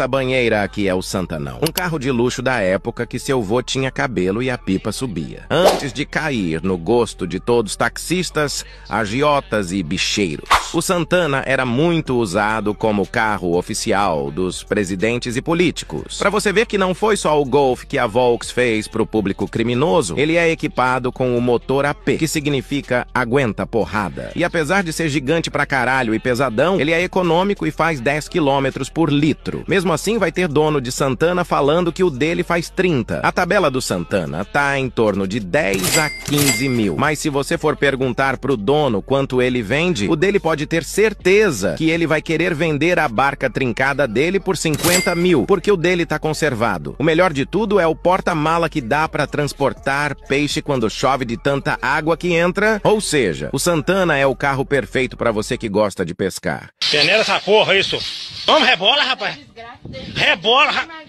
Essa banheira aqui é o Santanão, um carro de luxo da época que seu vô tinha cabelo e a pipa subia. Antes de cair no gosto de todos taxistas, agiotas e bicheiros. O Santana era muito usado como carro oficial dos presidentes e políticos. Para você ver que não foi só o Golf que a Volks fez para o público criminoso, ele é equipado com o motor AP, que significa aguenta porrada. E apesar de ser gigante pra caralho e pesadão, ele é econômico e faz 10 km por litro. Mesmo assim, vai ter dono de Santana falando que o dele faz 30. A tabela do Santana tá em torno de 10 a 15 mil. Mas se você for perguntar pro dono quanto ele vende, o dele pode pode ter certeza que ele vai querer vender a barca trincada dele por 50 mil, porque o dele tá conservado. O melhor de tudo é o porta-mala que dá para transportar peixe quando chove de tanta água que entra. Ou seja, o Santana é o carro perfeito para você que gosta de pescar. Peneira essa porra, isso. Vamos, rebola, rapaz. Rebola, rapaz.